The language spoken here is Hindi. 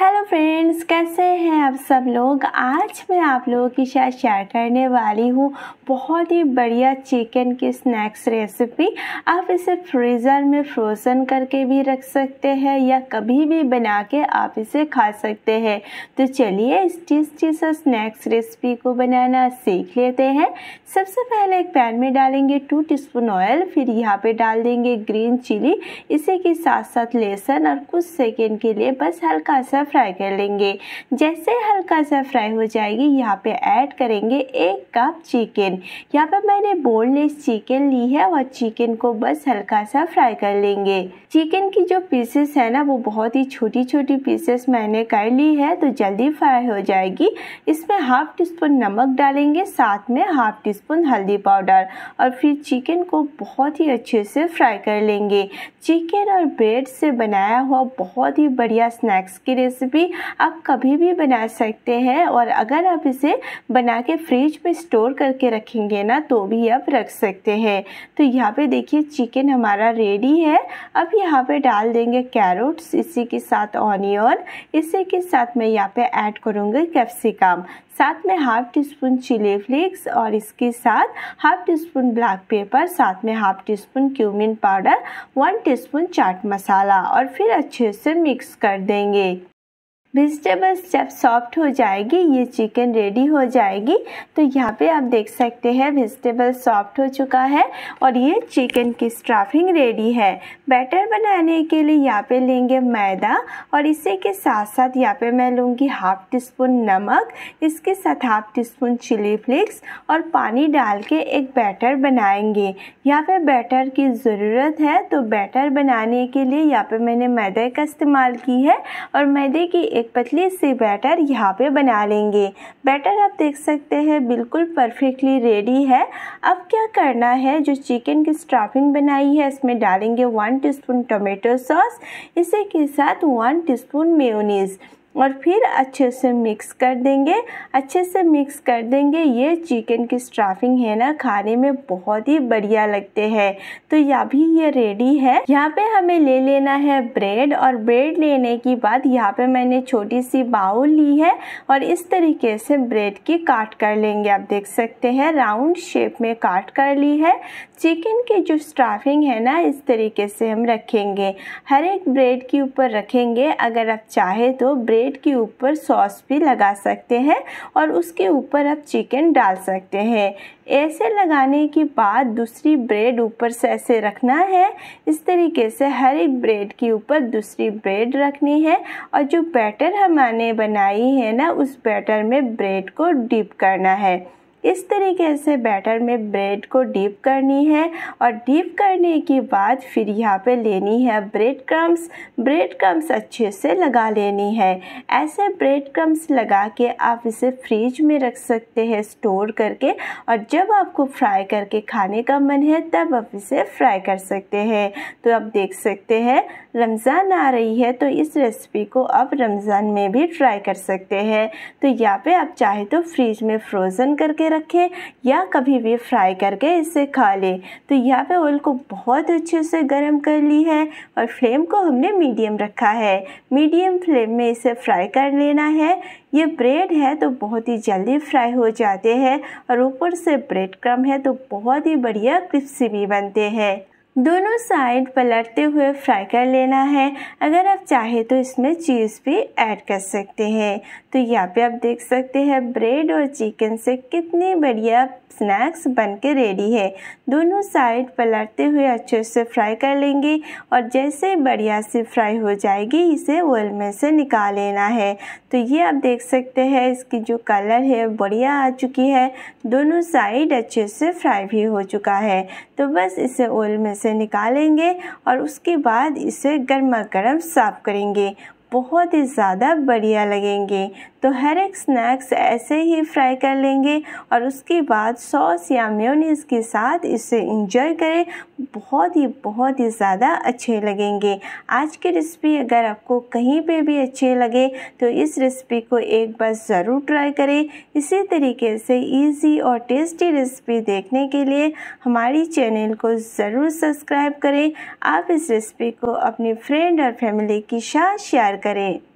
हेलो फ्रेंड्स कैसे हैं आप सब लोग आज मैं आप लोगों के साथ शेयर करने वाली हूँ बहुत ही बढ़िया चिकन की स्नैक्स रेसिपी आप इसे फ्रीज़र में फ्रोज़न करके भी रख सकते हैं या कभी भी बना के आप इसे खा सकते हैं तो चलिए इस टेस्टी से स्नैक्स रेसिपी को बनाना सीख लेते हैं सबसे पहले एक पैन में डालेंगे टू स्पून ऑयल फिर यहाँ पर डाल देंगे ग्रीन चिली इसी के साथ साथ लहसुन और कुछ सेकेंड के लिए बस हल्का सा फ्राई कर लेंगे जैसे हल्का सा फ्राई हो जाएगी यहाँ पे ऐड करेंगे एक कप चिकन यहाँ पे मैंने बोनलेस चिकन ली है और चिकन को बस हल्का सा फ्राई कर लेंगे चिकन की जो पीसेस है ना वो बहुत ही छोटी छोटी पीसेस मैंने कर ली है तो जल्दी फ्राई हो जाएगी इसमें हाफ टी स्पून नमक डालेंगे साथ में हाफ टी स्पून हल्दी पाउडर और फिर चिकन को बहुत ही अच्छे से फ्राई कर लेंगे चिकन और ब्रेड से बनाया हुआ बहुत ही बढ़िया स्नैक्स की रेसिपी रेसिपी आप कभी भी बना सकते हैं और अगर आप इसे बना के फ्रिज में स्टोर करके रखेंगे ना तो भी आप रख सकते हैं तो यहाँ पे देखिए चिकन हमारा रेडी है अब यहाँ पे डाल देंगे कैरोट्स इसी के साथ ऑनियन इसी के साथ मैं यहाँ पे ऐड करूँगी कैप्सिकम साथ में half teaspoon chilli flakes और इसके साथ half teaspoon black pepper साथ में half teaspoon cumin powder one teaspoon chaat masala और फिर अच्छे से मिक्स कर देंगे वेजिटेबल्स जब सॉफ्ट हो जाएगी ये चिकन रेडी हो जाएगी तो यहाँ पे आप देख सकते हैं वेजिटेबल सॉफ्ट हो चुका है और ये चिकन की स्ट्राफिंग रेडी है बैटर बनाने के लिए यहाँ पे लेंगे मैदा और इसी के साथ साथ यहाँ पे मैं लूँगी हाफ टी स्पून नमक इसके साथ half teaspoon chilli flakes और पानी डाल के एक बैटर बनाएंगे यहाँ पे बैटर की ज़रूरत है तो बैटर बनाने के लिए यहाँ पे मैंने मैदे का इस्तेमाल की है और मैदे की एक एक पतली सी बैटर यहाँ पे बना लेंगे बैटर आप देख सकते हैं बिल्कुल परफेक्टली रेडी है अब क्या करना है जो चिकन की स्टफिंग बनाई है इसमें डालेंगे वन टीस्पून टोमेटो सॉस इसी के साथ वन टीस्पून स्पून और फिर अच्छे से मिक्स कर देंगे अच्छे से मिक्स कर देंगे ये चिकन की स्ट्राफिंग है ना खाने में बहुत ही बढ़िया लगते हैं तो यह भी ये रेडी है यहाँ पे हमें ले लेना है ब्रेड और ब्रेड लेने के बाद यहाँ पे मैंने छोटी सी बाउल ली है और इस तरीके से ब्रेड की काट कर लेंगे आप देख सकते हैं राउंड शेप में काट कर ली है चिकन के जो स्टाफिंग है ना इस तरीके से हम रखेंगे हर एक ब्रेड के ऊपर रखेंगे अगर आप चाहे तो ब्रेड के ऊपर सॉस भी लगा सकते हैं और उसके ऊपर आप चिकन डाल सकते हैं ऐसे लगाने के बाद दूसरी ब्रेड ऊपर से ऐसे रखना है इस तरीके से हर एक ब्रेड के ऊपर दूसरी ब्रेड रखनी है और जो बैटर हमने बनाई है ना उस बैटर में ब्रेड को डीप करना है इस तरीके से बैटर में ब्रेड को डीप करनी है और डीप करने के बाद फिर यहाँ पे लेनी है ब्रेड क्रम्स ब्रेड क्रम्स अच्छे से लगा लेनी है ऐसे ब्रेड क्रम्स लगा के आप इसे फ्रीज में रख सकते हैं स्टोर करके और जब आपको फ्राई करके खाने का मन है तब आप इसे फ्राई कर सकते हैं तो आप देख सकते हैं रमज़ान आ रही है तो इस रेसिपी को आप रमज़ान में भी ट्राई कर सकते हैं तो यहाँ पे आप चाहे तो फ्रीज में फ्रोज़न करके रखें या कभी भी फ्राई करके इसे खा लें तो यहाँ पे ऑयल को बहुत अच्छे से गर्म कर ली है और फ्लेम को हमने मीडियम रखा है मीडियम फ्लेम में इसे फ्राई कर लेना है ये ब्रेड है तो बहुत ही जल्दी फ्राई हो जाते हैं और ऊपर से ब्रेड क्रम है तो बहुत ही बढ़िया क्रिस्पी भी बनते हैं दोनों साइड पलटते हुए फ्राई कर लेना है अगर आप चाहे तो इसमें चीज़ भी ऐड कर सकते हैं तो यहाँ पे आप देख सकते हैं ब्रेड और चिकन से कितनी बढ़िया स्नैक्स बन के रेडी है दोनों साइड पलटते हुए अच्छे से फ्राई कर लेंगे और जैसे बढ़िया से फ्राई हो जाएगी इसे ऑयल में से निकाल लेना है तो ये आप देख सकते हैं इसकी जो कलर है बढ़िया आ चुकी है दोनों साइड अच्छे से फ्राई भी हो चुका है तो बस इसे ऑयल में से से निकालेंगे और उसके बाद इसे गर्मा गर्म साफ़ करेंगे बहुत ही ज़्यादा बढ़िया लगेंगे तो हर एक स्नैक्स ऐसे ही फ्राई कर लेंगे और उसके बाद सॉस या म्योनीस के साथ इसे इंजॉय करें बहुत ही बहुत ही ज़्यादा अच्छे लगेंगे आज की रेसिपी अगर आपको कहीं पे भी अच्छे लगे तो इस रेसिपी को एक बार ज़रूर ट्राई करें इसी तरीके से इजी और टेस्टी रेसिपी देखने के लिए हमारी चैनल को ज़रूर सब्सक्राइब करें आप इस रेसिपी को अपने फ्रेंड और फैमिली के साथ शेयर करें